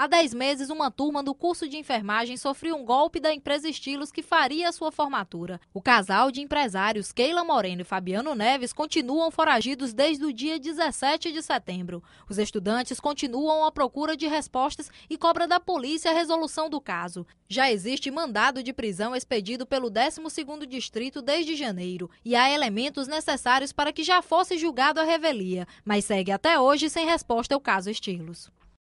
Há 10 meses, uma turma do curso de enfermagem sofreu um golpe da empresa Estilos que faria sua formatura. O casal de empresários Keila Moreno e Fabiano Neves continuam foragidos desde o dia 17 de setembro. Os estudantes continuam à procura de respostas e cobra da polícia a resolução do caso. Já existe mandado de prisão expedido pelo 12º Distrito desde janeiro e há elementos necessários para que já fosse julgado a revelia, mas segue até hoje sem resposta o caso Estilos.